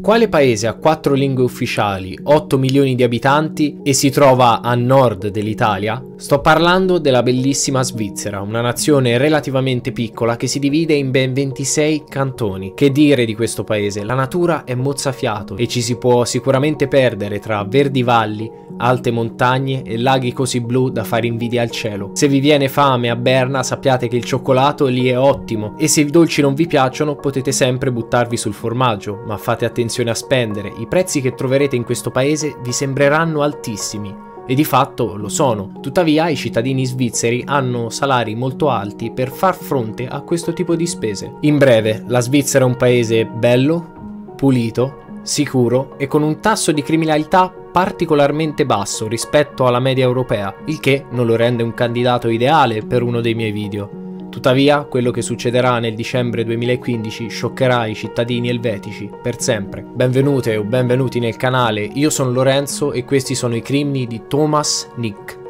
Quale paese ha quattro lingue ufficiali, 8 milioni di abitanti e si trova a nord dell'Italia? Sto parlando della bellissima Svizzera, una nazione relativamente piccola che si divide in ben 26 cantoni. Che dire di questo paese? La natura è mozzafiato e ci si può sicuramente perdere tra verdi valli, alte montagne e laghi così blu da fare invidia al cielo. Se vi viene fame a Berna sappiate che il cioccolato lì è ottimo e se i dolci non vi piacciono potete sempre buttarvi sul formaggio, ma fate attenzione intenzione a spendere, i prezzi che troverete in questo paese vi sembreranno altissimi, e di fatto lo sono. Tuttavia i cittadini svizzeri hanno salari molto alti per far fronte a questo tipo di spese. In breve, la Svizzera è un paese bello, pulito, sicuro e con un tasso di criminalità particolarmente basso rispetto alla media europea, il che non lo rende un candidato ideale per uno dei miei video. Tuttavia, quello che succederà nel dicembre 2015 scioccherà i cittadini elvetici per sempre. Benvenute o benvenuti nel canale, io sono Lorenzo e questi sono i crimini di Thomas Nick.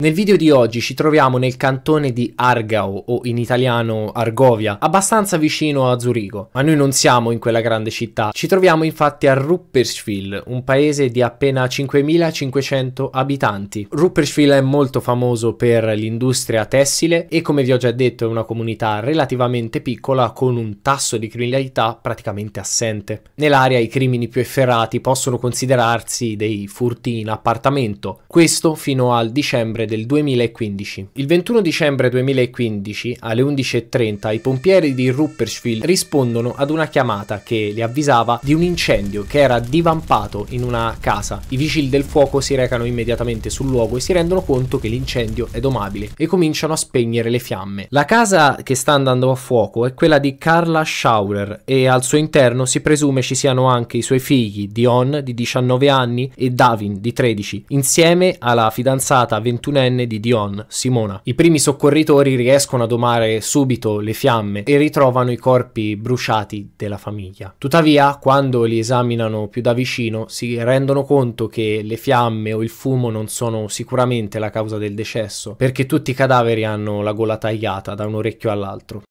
Nel video di oggi ci troviamo nel cantone di Argau o in italiano Argovia, abbastanza vicino a Zurigo, ma noi non siamo in quella grande città. Ci troviamo infatti a Rupperswil, un paese di appena 5500 abitanti. Rupperswil è molto famoso per l'industria tessile e come vi ho già detto è una comunità relativamente piccola con un tasso di criminalità praticamente assente. Nell'area i crimini più efferati possono considerarsi dei furti in appartamento, questo fino al dicembre del 2015. Il 21 dicembre 2015, alle 11.30, i pompieri di Ruppersfield rispondono ad una chiamata che li avvisava di un incendio che era divampato in una casa. I vigili del fuoco si recano immediatamente sul luogo e si rendono conto che l'incendio è domabile e cominciano a spegnere le fiamme. La casa che sta andando a fuoco è quella di Carla Schauler e al suo interno si presume ci siano anche i suoi figli Dion di 19 anni e Davin di 13, insieme alla fidanzata 21 dodicenne di Dion, Simona. I primi soccorritori riescono a domare subito le fiamme e ritrovano i corpi bruciati della famiglia. Tuttavia, quando li esaminano più da vicino, si rendono conto che le fiamme o il fumo non sono sicuramente la causa del decesso, perché tutti i cadaveri hanno la gola tagliata da un orecchio all'altro.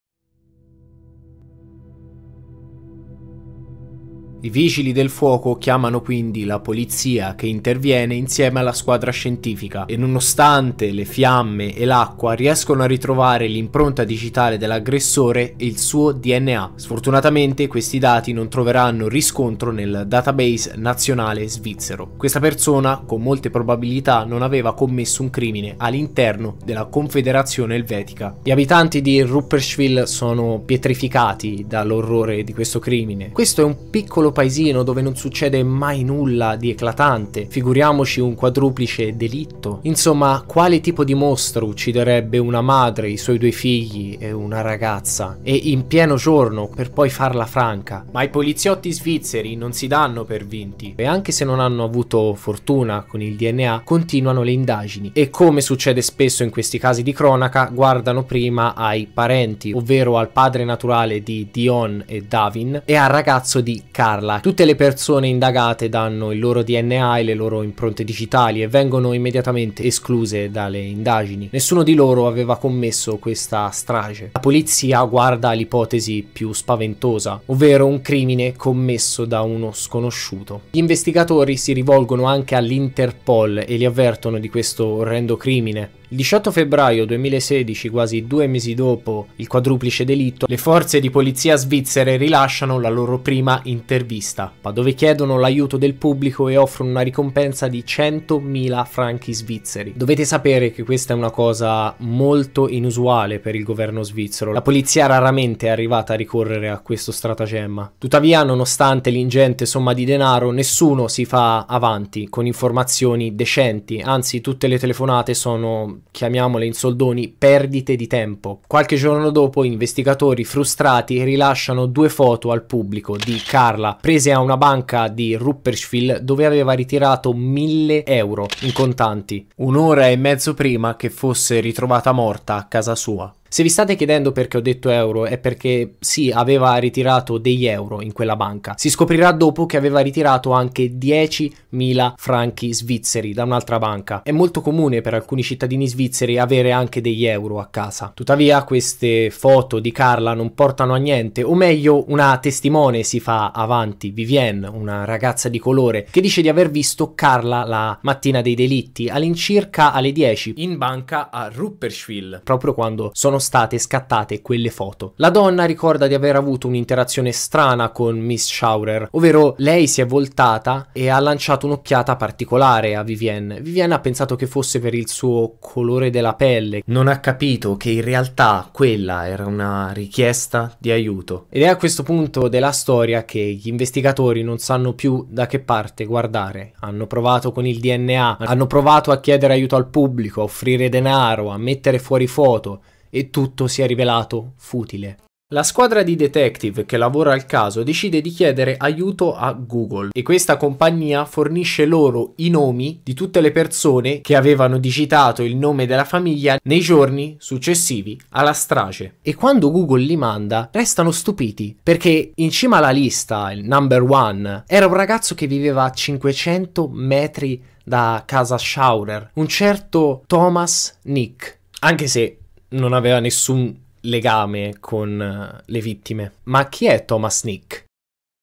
I vigili del fuoco chiamano quindi la polizia che interviene insieme alla squadra scientifica e nonostante le fiamme e l'acqua riescono a ritrovare l'impronta digitale dell'aggressore e il suo DNA. Sfortunatamente questi dati non troveranno riscontro nel database nazionale svizzero. Questa persona con molte probabilità non aveva commesso un crimine all'interno della Confederazione Elvetica. Gli abitanti di Rupperschwil sono pietrificati dall'orrore di questo crimine. Questo è un piccolo piccolo paesino dove non succede mai nulla di eclatante, figuriamoci un quadruplice delitto. Insomma, quale tipo di mostro ucciderebbe una madre, i suoi due figli e una ragazza? E in pieno giorno, per poi farla franca. Ma i poliziotti svizzeri non si danno per vinti. E anche se non hanno avuto fortuna con il DNA, continuano le indagini. E come succede spesso in questi casi di cronaca, guardano prima ai parenti, ovvero al padre naturale di Dion e Davin e al ragazzo di Carl parla. Tutte le persone indagate danno il loro DNA e le loro impronte digitali e vengono immediatamente escluse dalle indagini. Nessuno di loro aveva commesso questa strage. La polizia guarda l'ipotesi più spaventosa, ovvero un crimine commesso da uno sconosciuto. Gli investigatori si rivolgono anche all'Interpol e li avvertono di questo orrendo crimine. Il 18 febbraio 2016, quasi due mesi dopo il quadruplice delitto, le forze di polizia svizzere rilasciano la loro prima intervista, ma dove chiedono l'aiuto del pubblico e offrono una ricompensa di 100.000 franchi svizzeri. Dovete sapere che questa è una cosa molto inusuale per il governo svizzero. La polizia raramente è arrivata a ricorrere a questo stratagemma. Tuttavia, nonostante l'ingente somma di denaro, nessuno si fa avanti con informazioni decenti, anzi tutte le telefonate sono chiamiamole in soldoni, perdite di tempo. Qualche giorno dopo investigatori frustrati rilasciano due foto al pubblico di Carla prese a una banca di Ruppersville dove aveva ritirato 1000 euro in contanti, un'ora e mezzo prima che fosse ritrovata morta a casa sua. Se vi state chiedendo perché ho detto euro è perché sì, aveva ritirato degli euro in quella banca. Si scoprirà dopo che aveva ritirato anche 10.000 franchi svizzeri da un'altra banca. È molto comune per alcuni cittadini svizzeri avere anche degli euro a casa. Tuttavia queste foto di Carla non portano a niente, o meglio una testimone si fa avanti, Vivienne, una ragazza di colore, che dice di aver visto Carla la mattina dei delitti, all'incirca alle 10, in banca a Rupperswil, proprio quando sono sono state scattate quelle foto. La donna ricorda di aver avuto un'interazione strana con Miss Schaurer, ovvero lei si è voltata e ha lanciato un'occhiata particolare a Vivienne. Vivienne ha pensato che fosse per il suo colore della pelle. Non ha capito che in realtà quella era una richiesta di aiuto. Ed è a questo punto della storia che gli investigatori non sanno più da che parte guardare. Hanno provato con il DNA, hanno provato a chiedere aiuto al pubblico, a offrire denaro, a mettere fuori foto e tutto si è rivelato futile. La squadra di detective che lavora al caso decide di chiedere aiuto a Google e questa compagnia fornisce loro i nomi di tutte le persone che avevano digitato il nome della famiglia nei giorni successivi alla strage. E quando Google li manda restano stupiti perché in cima alla lista, il number one, era un ragazzo che viveva a 500 metri da casa Schaurer, un certo Thomas Nick. Anche se non aveva nessun legame con eh, le vittime. Ma chi è Thomas Nick?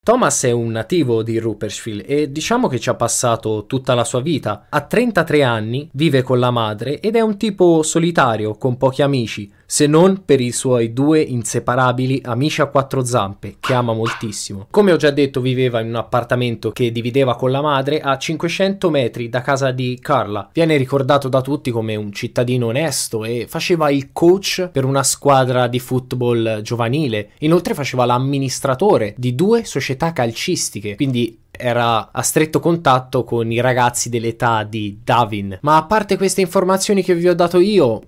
Thomas è un nativo di Rupersfield e diciamo che ci ha passato tutta la sua vita. Ha 33 anni vive con la madre ed è un tipo solitario, con pochi amici, se non per i suoi due inseparabili amici a quattro zampe, che ama moltissimo. Come ho già detto, viveva in un appartamento che divideva con la madre a 500 metri da casa di Carla. Viene ricordato da tutti come un cittadino onesto e faceva il coach per una squadra di football giovanile. Inoltre faceva l'amministratore di due società calcistiche, quindi era a stretto contatto con i ragazzi dell'età di Davin. Ma a parte queste informazioni che vi ho dato io,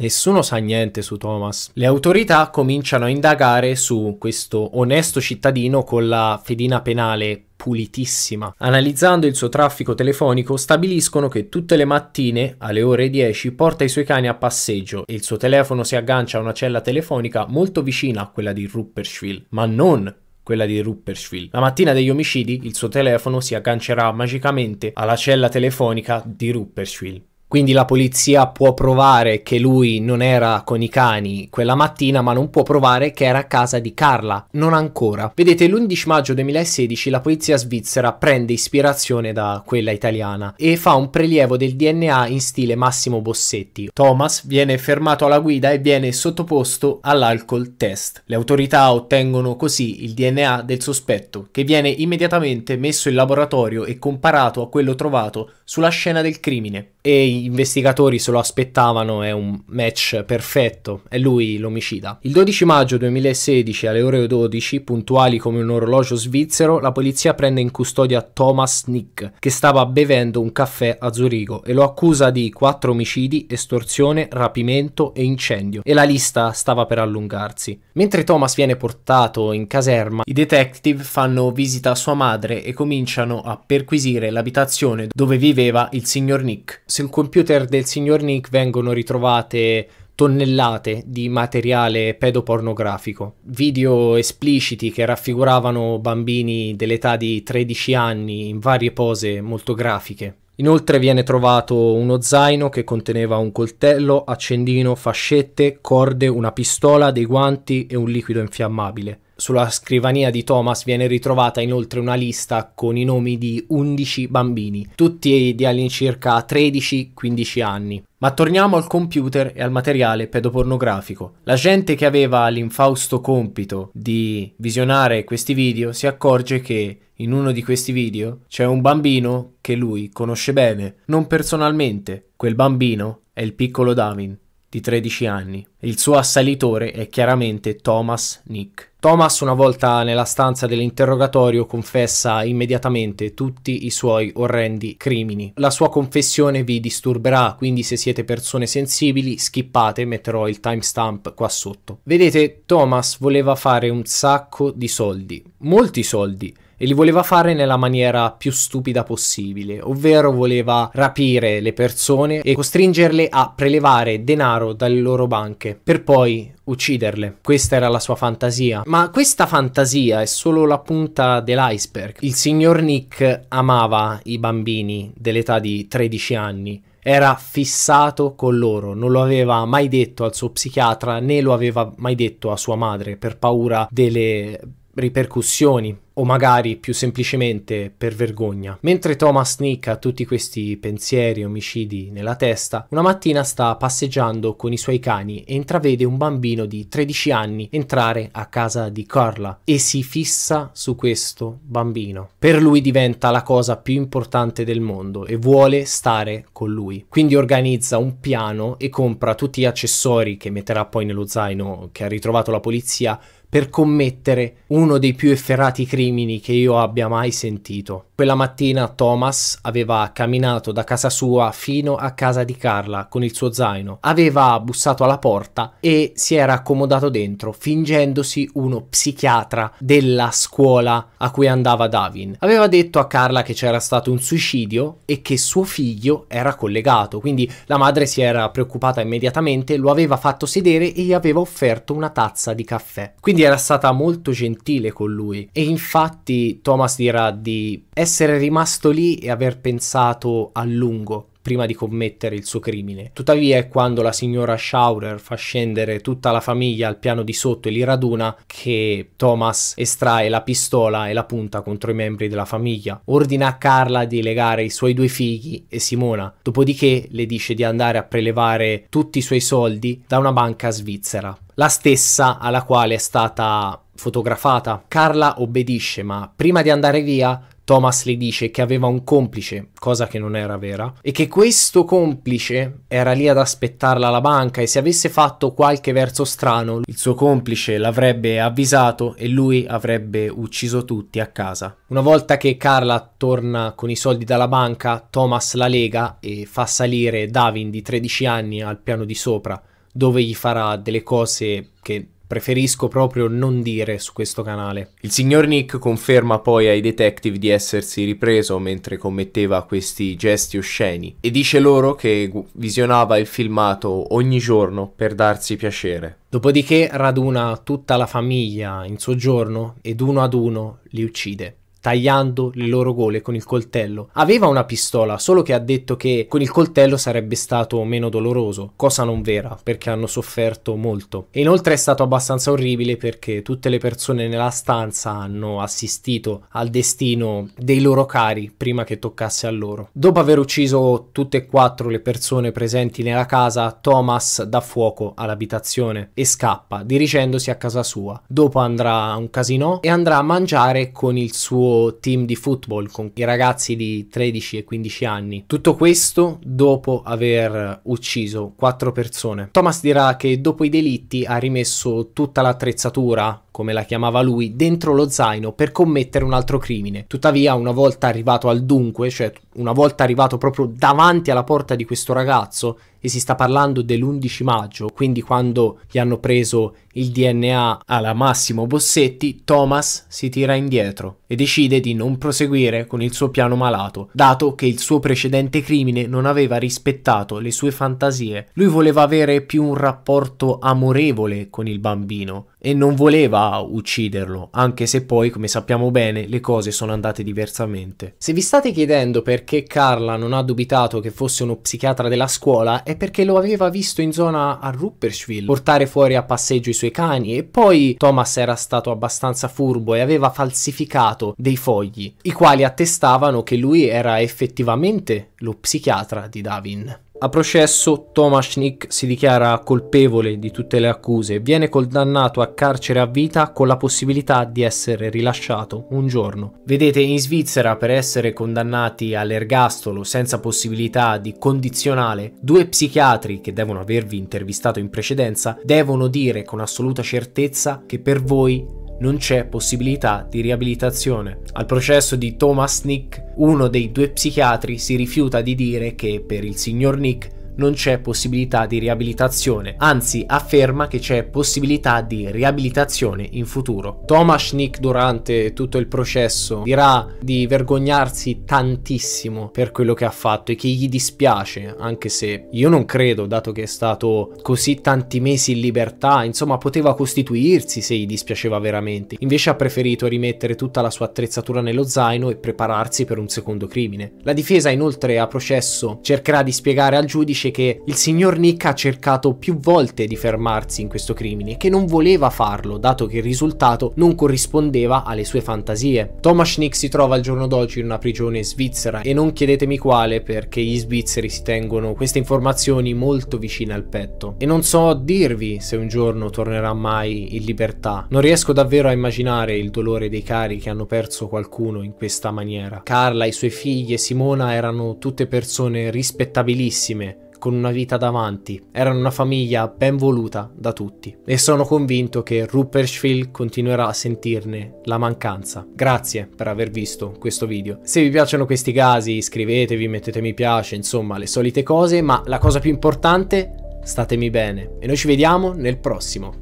Nessuno sa niente su Thomas. Le autorità cominciano a indagare su questo onesto cittadino con la fedina penale pulitissima. Analizzando il suo traffico telefonico stabiliscono che tutte le mattine alle ore 10 porta i suoi cani a passeggio e il suo telefono si aggancia a una cella telefonica molto vicina a quella di Rupperschwil, ma non quella di Rupperschwil. La mattina degli omicidi il suo telefono si aggancerà magicamente alla cella telefonica di Rupperschwil. Quindi la polizia può provare che lui non era con i cani quella mattina, ma non può provare che era a casa di Carla, non ancora. Vedete, l'11 maggio 2016 la polizia svizzera prende ispirazione da quella italiana e fa un prelievo del DNA in stile Massimo Bossetti. Thomas viene fermato alla guida e viene sottoposto all'alcol test. Le autorità ottengono così il DNA del sospetto, che viene immediatamente messo in laboratorio e comparato a quello trovato sulla scena del crimine e gli investigatori se lo aspettavano, è un match perfetto, è lui l'omicida. Il 12 maggio 2016 alle ore 12, puntuali come un orologio svizzero, la polizia prende in custodia Thomas Nick, che stava bevendo un caffè a Zurigo e lo accusa di 4 omicidi, estorsione, rapimento e incendio, e la lista stava per allungarsi. Mentre Thomas viene portato in caserma, i detective fanno visita a sua madre e cominciano a perquisire l'abitazione dove viveva il signor Nick sul computer del signor Nick vengono ritrovate tonnellate di materiale pedopornografico, video espliciti che raffiguravano bambini dell'età di 13 anni in varie pose molto grafiche. Inoltre viene trovato uno zaino che conteneva un coltello, accendino, fascette, corde, una pistola, dei guanti e un liquido infiammabile. Sulla scrivania di Thomas viene ritrovata inoltre una lista con i nomi di 11 bambini, tutti di all'incirca 13-15 anni. Ma torniamo al computer e al materiale pedopornografico. La gente che aveva l'infausto compito di visionare questi video si accorge che in uno di questi video c'è un bambino che lui conosce bene, non personalmente. Quel bambino è il piccolo Davin di 13 anni. Il suo assalitore è chiaramente Thomas Nick. Thomas una volta nella stanza dell'interrogatorio confessa immediatamente tutti i suoi orrendi crimini. La sua confessione vi disturberà, quindi se siete persone sensibili skippate, metterò il timestamp qua sotto. Vedete, Thomas voleva fare un sacco di soldi, molti soldi e li voleva fare nella maniera più stupida possibile, ovvero voleva rapire le persone e costringerle a prelevare denaro dalle loro banche per poi ucciderle. Questa era la sua fantasia. Ma questa fantasia è solo la punta dell'iceberg. Il signor Nick amava i bambini dell'età di 13 anni era fissato con loro, non lo aveva mai detto al suo psichiatra né lo aveva mai detto a sua madre per paura delle ripercussioni o magari più semplicemente per vergogna. Mentre Thomas Nick ha tutti questi pensieri omicidi nella testa, una mattina sta passeggiando con i suoi cani e intravede un bambino di 13 anni entrare a casa di Carla e si fissa su questo bambino. Per lui diventa la cosa più importante del mondo e vuole stare con lui. Quindi organizza un piano e compra tutti gli accessori che metterà poi nello zaino che ha ritrovato la polizia per commettere uno dei più efferati crimini che io abbia mai sentito. Quella mattina Thomas aveva camminato da casa sua fino a casa di Carla con il suo zaino, aveva bussato alla porta e si era accomodato dentro fingendosi uno psichiatra della scuola a cui andava Davin. Aveva detto a Carla che c'era stato un suicidio e che suo figlio era collegato, quindi la madre si era preoccupata immediatamente, lo aveva fatto sedere e gli aveva offerto una tazza di caffè. Quindi quindi era stata molto gentile con lui. E infatti Thomas dirà di essere rimasto lì e aver pensato a lungo prima di commettere il suo crimine. Tuttavia è quando la signora Schaurer fa scendere tutta la famiglia al piano di sotto e li raduna che Thomas estrae la pistola e la punta contro i membri della famiglia. Ordina a Carla di legare i suoi due figli e Simona, dopodiché le dice di andare a prelevare tutti i suoi soldi da una banca svizzera, la stessa alla quale è stata fotografata. Carla obbedisce, ma prima di andare via Thomas le dice che aveva un complice, cosa che non era vera, e che questo complice era lì ad aspettarla alla banca e se avesse fatto qualche verso strano il suo complice l'avrebbe avvisato e lui avrebbe ucciso tutti a casa. Una volta che Carla torna con i soldi dalla banca, Thomas la lega e fa salire Davin di 13 anni al piano di sopra, dove gli farà delle cose che preferisco proprio non dire su questo canale. Il signor Nick conferma poi ai detective di essersi ripreso mentre commetteva questi gesti osceni e dice loro che visionava il filmato ogni giorno per darsi piacere. Dopodiché raduna tutta la famiglia in soggiorno ed uno ad uno li uccide tagliando le loro gole con il coltello. Aveva una pistola, solo che ha detto che con il coltello sarebbe stato meno doloroso, cosa non vera, perché hanno sofferto molto. E inoltre è stato abbastanza orribile perché tutte le persone nella stanza hanno assistito al destino dei loro cari prima che toccasse a loro. Dopo aver ucciso tutte e quattro le persone presenti nella casa, Thomas dà fuoco all'abitazione e scappa, dirigendosi a casa sua. Dopo andrà a un casino e andrà a mangiare con il suo suo team di football con i ragazzi di 13 e 15 anni. Tutto questo dopo aver ucciso quattro persone. Thomas dirà che dopo i delitti ha rimesso tutta l'attrezzatura come la chiamava lui, dentro lo zaino per commettere un altro crimine. Tuttavia, una volta arrivato al dunque, cioè una volta arrivato proprio davanti alla porta di questo ragazzo, e si sta parlando dell'11 maggio, quindi quando gli hanno preso il DNA alla Massimo Bossetti, Thomas si tira indietro e decide di non proseguire con il suo piano malato, dato che il suo precedente crimine non aveva rispettato le sue fantasie. Lui voleva avere più un rapporto amorevole con il bambino, e non voleva ucciderlo, anche se poi, come sappiamo bene, le cose sono andate diversamente. Se vi state chiedendo perché Carla non ha dubitato che fosse uno psichiatra della scuola, è perché lo aveva visto in zona a Ruppersville portare fuori a passeggio i suoi cani e poi Thomas era stato abbastanza furbo e aveva falsificato dei fogli, i quali attestavano che lui era effettivamente lo psichiatra di Davin. A processo Tomasznik si dichiara colpevole di tutte le accuse e viene condannato a carcere a vita con la possibilità di essere rilasciato un giorno. Vedete, in Svizzera per essere condannati all'ergastolo senza possibilità di condizionale, due psichiatri che devono avervi intervistato in precedenza devono dire con assoluta certezza che per voi non c'è possibilità di riabilitazione. Al processo di Thomas Nick, uno dei due psichiatri si rifiuta di dire che per il signor Nick non c'è possibilità di riabilitazione, anzi afferma che c'è possibilità di riabilitazione in futuro. Thomas Nick durante tutto il processo dirà di vergognarsi tantissimo per quello che ha fatto e che gli dispiace, anche se io non credo, dato che è stato così tanti mesi in libertà, insomma poteva costituirsi se gli dispiaceva veramente. Invece ha preferito rimettere tutta la sua attrezzatura nello zaino e prepararsi per un secondo crimine. La difesa inoltre a processo cercherà di spiegare al giudice capisce che il signor Nick ha cercato più volte di fermarsi in questo crimine e che non voleva farlo dato che il risultato non corrispondeva alle sue fantasie. Thomas Nick si trova al giorno d'oggi in una prigione svizzera e non chiedetemi quale perché gli svizzeri si tengono queste informazioni molto vicine al petto e non so dirvi se un giorno tornerà mai in libertà. Non riesco davvero a immaginare il dolore dei cari che hanno perso qualcuno in questa maniera. Carla, i suoi figli e Simona erano tutte persone rispettabilissime con una vita davanti, erano una famiglia ben voluta da tutti e sono convinto che Ruppersfield continuerà a sentirne la mancanza. Grazie per aver visto questo video. Se vi piacciono questi casi iscrivetevi, mettete mi piace, insomma le solite cose, ma la cosa più importante, statemi bene e noi ci vediamo nel prossimo.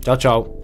Ciao ciao!